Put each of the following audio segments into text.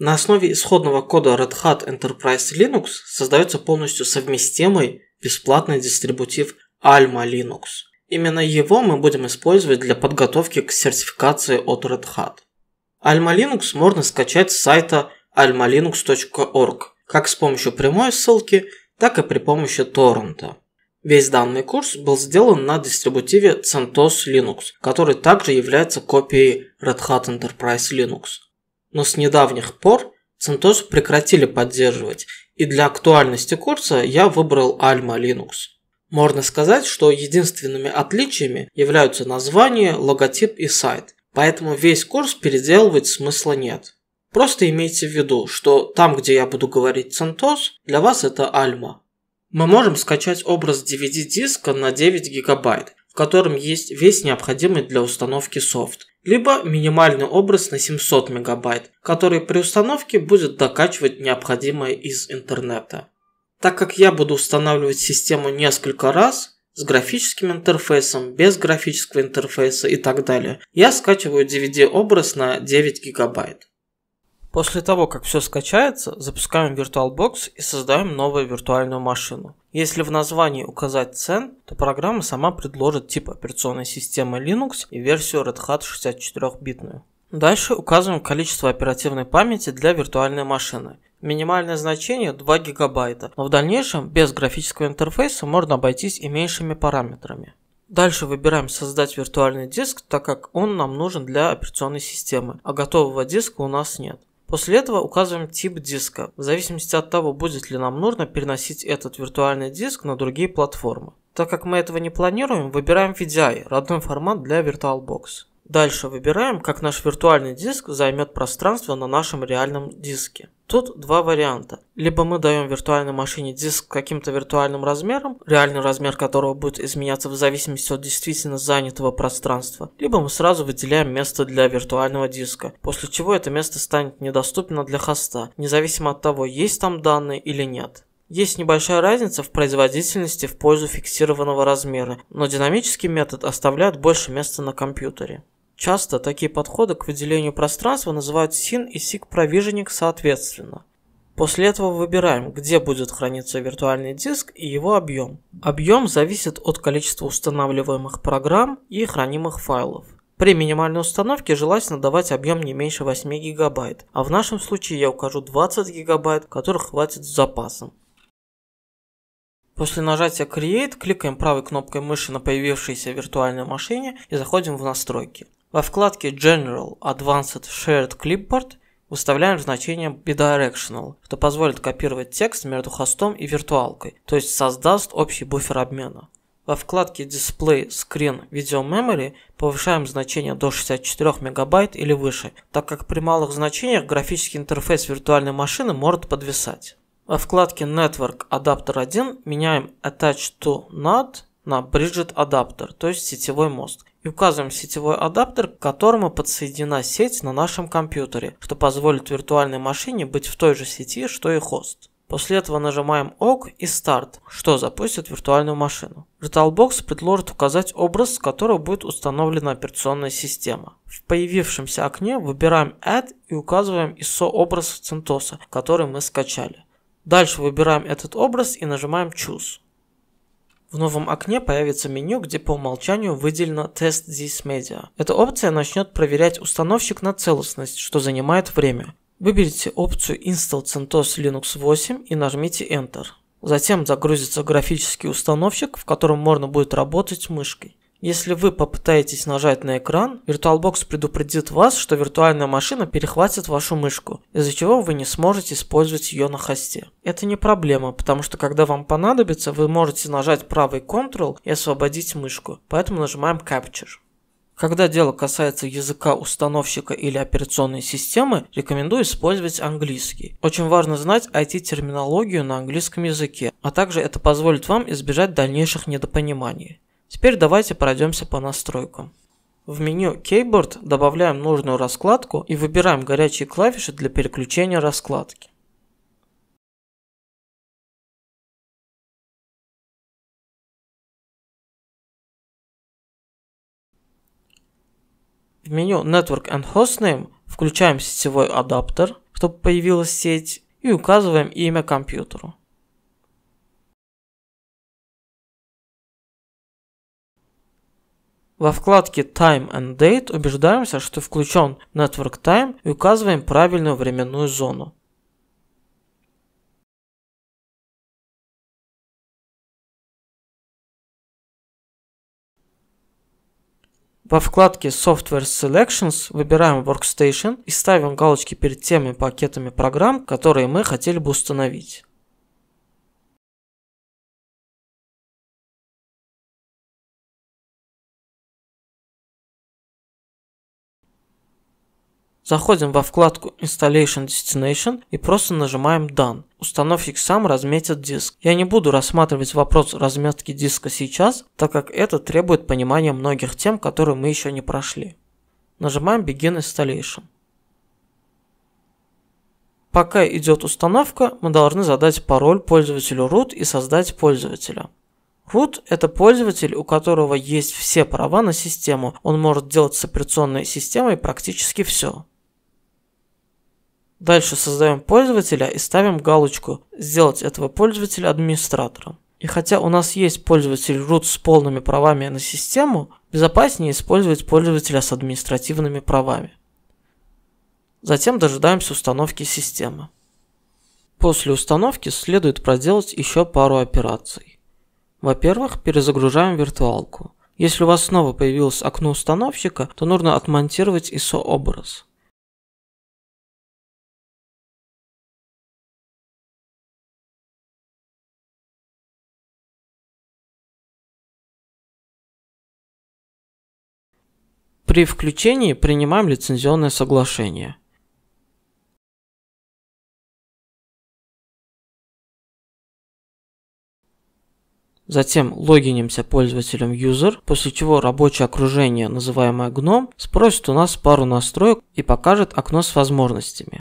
На основе исходного кода Red Hat Enterprise Linux создается полностью совместимый бесплатный дистрибутив Alma Linux. Именно его мы будем использовать для подготовки к сертификации от Red Hat. Alma Linux можно скачать с сайта almalinux.org, как с помощью прямой ссылки, так и при помощи торрента. Весь данный курс был сделан на дистрибутиве CentOS Linux, который также является копией Red Hat Enterprise Linux но с недавних пор CentOS прекратили поддерживать, и для актуальности курса я выбрал Alma Linux. Можно сказать, что единственными отличиями являются название, логотип и сайт, поэтому весь курс переделывать смысла нет. Просто имейте в виду, что там, где я буду говорить CentOS, для вас это Alma. Мы можем скачать образ DVD-диска на 9 гигабайт, в котором есть весь необходимый для установки софт, либо минимальный образ на 700 мегабайт, который при установке будет докачивать необходимое из интернета. Так как я буду устанавливать систему несколько раз, с графическим интерфейсом, без графического интерфейса и так далее, я скачиваю DVD-образ на 9 гигабайт. После того, как все скачается, запускаем VirtualBox и создаем новую виртуальную машину. Если в названии указать цен, то программа сама предложит тип операционной системы Linux и версию Red Hat 64-битную. Дальше указываем количество оперативной памяти для виртуальной машины. Минимальное значение 2 гигабайта, но в дальнейшем без графического интерфейса можно обойтись и меньшими параметрами. Дальше выбираем создать виртуальный диск, так как он нам нужен для операционной системы, а готового диска у нас нет. После этого указываем тип диска, в зависимости от того, будет ли нам нужно переносить этот виртуальный диск на другие платформы. Так как мы этого не планируем, выбираем VDI, родной формат для VirtualBox. Дальше выбираем, как наш виртуальный диск займет пространство на нашем реальном диске. Тут два варианта. Либо мы даем виртуальной машине диск каким-то виртуальным размером, реальный размер которого будет изменяться в зависимости от действительно занятого пространства, либо мы сразу выделяем место для виртуального диска, после чего это место станет недоступно для хоста, независимо от того, есть там данные или нет. Есть небольшая разница в производительности в пользу фиксированного размера, но динамический метод оставляет больше места на компьютере. Часто такие подходы к выделению пространства называют SIN и SIG Provisioning соответственно. После этого выбираем, где будет храниться виртуальный диск и его объем. Объем зависит от количества устанавливаемых программ и хранимых файлов. При минимальной установке желательно давать объем не меньше 8 гигабайт, а в нашем случае я укажу 20 гигабайт, которых хватит с запасом. После нажатия Create кликаем правой кнопкой мыши на появившейся виртуальной машине и заходим в настройки. Во вкладке General Advanced Shared Clipboard выставляем значение bidirectional, что позволит копировать текст между хостом и виртуалкой, то есть создаст общий буфер обмена. Во вкладке Display Screen Video Memory повышаем значение до 64 МБ или выше, так как при малых значениях графический интерфейс виртуальной машины может подвисать. Во вкладке Network Adapter 1 меняем Attach to NAT на Bridget Adapter, то есть сетевой мост, и указываем сетевой адаптер, к которому подсоединена сеть на нашем компьютере, что позволит виртуальной машине быть в той же сети, что и хост. После этого нажимаем ОК и старт, что запустит виртуальную машину. VirtualBox предложит указать образ, с которого будет установлена операционная система. В появившемся окне выбираем Add и указываем ISO образ CentOS, который мы скачали. Дальше выбираем этот образ и нажимаем Choose. В новом окне появится меню, где по умолчанию выделено Test This Media. Эта опция начнет проверять установщик на целостность, что занимает время. Выберите опцию Install CentOS Linux 8 и нажмите Enter. Затем загрузится графический установщик, в котором можно будет работать мышкой. Если вы попытаетесь нажать на экран, VirtualBox предупредит вас, что виртуальная машина перехватит вашу мышку, из-за чего вы не сможете использовать ее на хосте. Это не проблема, потому что когда вам понадобится, вы можете нажать правый Ctrl и освободить мышку, поэтому нажимаем Capture. Когда дело касается языка установщика или операционной системы, рекомендую использовать английский. Очень важно знать IT-терминологию на английском языке, а также это позволит вам избежать дальнейших недопониманий. Теперь давайте пройдемся по настройкам. В меню Keyboard добавляем нужную раскладку и выбираем горячие клавиши для переключения раскладки. В меню Network and Hostname включаем сетевой адаптер, чтобы появилась сеть, и указываем имя компьютеру. Во вкладке Time and Date убеждаемся, что включен Network Time и указываем правильную временную зону. Во вкладке Software Selections выбираем Workstation и ставим галочки перед теми пакетами программ, которые мы хотели бы установить. Заходим во вкладку Installation Destination и просто нажимаем Done. Установщик сам разметит диск. Я не буду рассматривать вопрос разметки диска сейчас, так как это требует понимания многих тем, которые мы еще не прошли. Нажимаем Begin Installation. Пока идет установка, мы должны задать пароль пользователю root и создать пользователя. Root – это пользователь, у которого есть все права на систему. Он может делать с операционной системой практически все. Дальше создаем пользователя и ставим галочку «Сделать этого пользователя администратором». И хотя у нас есть пользователь root с полными правами на систему, безопаснее использовать пользователя с административными правами. Затем дожидаемся установки системы. После установки следует проделать еще пару операций. Во-первых, перезагружаем виртуалку. Если у вас снова появилось окно установщика, то нужно отмонтировать ISO-образ. При включении принимаем лицензионное соглашение. Затем логинимся пользователем user, после чего рабочее окружение, называемое GNOME, спросит у нас пару настроек и покажет окно с возможностями.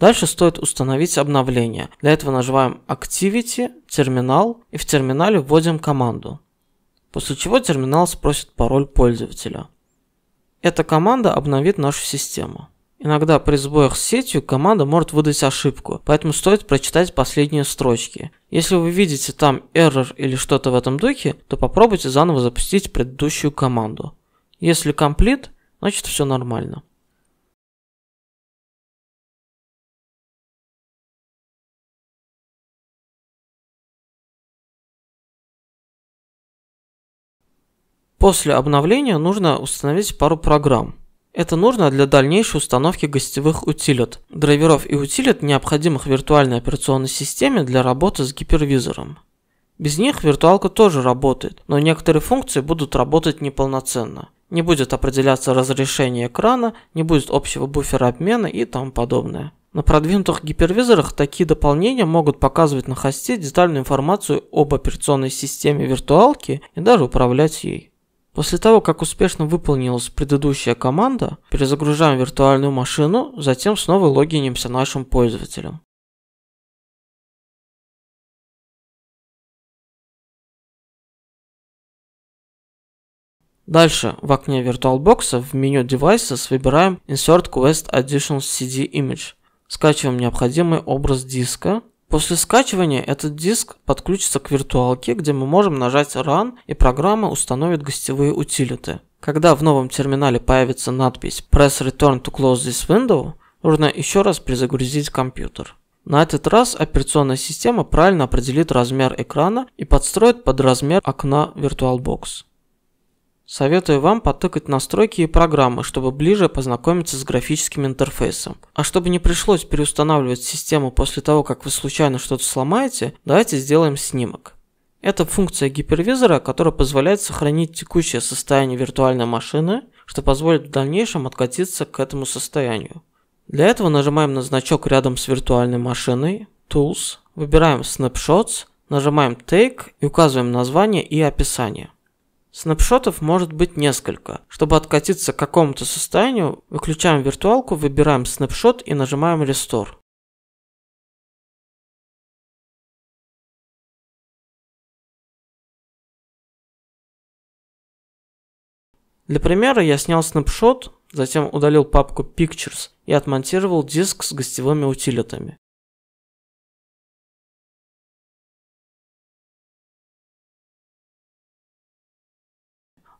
Дальше стоит установить обновление. Для этого нажимаем Activity, терминал и в терминале вводим команду. После чего терминал спросит пароль пользователя. Эта команда обновит нашу систему. Иногда при сбоях с сетью команда может выдать ошибку, поэтому стоит прочитать последние строчки. Если вы видите там error или что-то в этом духе, то попробуйте заново запустить предыдущую команду. Если комплит, значит все нормально. После обновления нужно установить пару программ. Это нужно для дальнейшей установки гостевых утилит, драйверов и утилит, необходимых виртуальной операционной системе для работы с гипервизором. Без них виртуалка тоже работает, но некоторые функции будут работать неполноценно. Не будет определяться разрешение экрана, не будет общего буфера обмена и тому подобное. На продвинутых гипервизорах такие дополнения могут показывать на хосте детальную информацию об операционной системе виртуалки и даже управлять ей. После того, как успешно выполнилась предыдущая команда, перезагружаем виртуальную машину, затем снова логинимся нашим пользователем. Дальше в окне VirtualBox в меню Devices выбираем Insert Quest Additional CD Image. Скачиваем необходимый образ диска, После скачивания этот диск подключится к виртуалке, где мы можем нажать Run и программа установит гостевые утилиты. Когда в новом терминале появится надпись Press Return to close this window, нужно еще раз перезагрузить компьютер. На этот раз операционная система правильно определит размер экрана и подстроит под размер окна VirtualBox. Советую вам потыкать настройки и программы, чтобы ближе познакомиться с графическим интерфейсом. А чтобы не пришлось переустанавливать систему после того, как вы случайно что-то сломаете, давайте сделаем снимок. Это функция гипервизора, которая позволяет сохранить текущее состояние виртуальной машины, что позволит в дальнейшем откатиться к этому состоянию. Для этого нажимаем на значок рядом с виртуальной машиной, Tools, выбираем Snapshots, нажимаем Take и указываем название и описание. Снапшотов может быть несколько. Чтобы откатиться к какому-то состоянию, выключаем виртуалку, выбираем снапшот и нажимаем Restore. Для примера я снял снапшот, затем удалил папку Pictures и отмонтировал диск с гостевыми утилитами.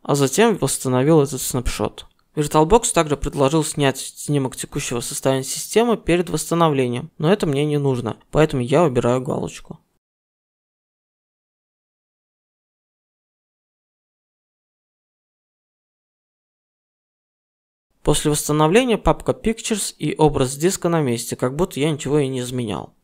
а затем восстановил этот снапшот. VirtualBox также предложил снять снимок текущего состояния системы перед восстановлением, но это мне не нужно, поэтому я убираю галочку. После восстановления папка Pictures и образ диска на месте, как будто я ничего и не изменял.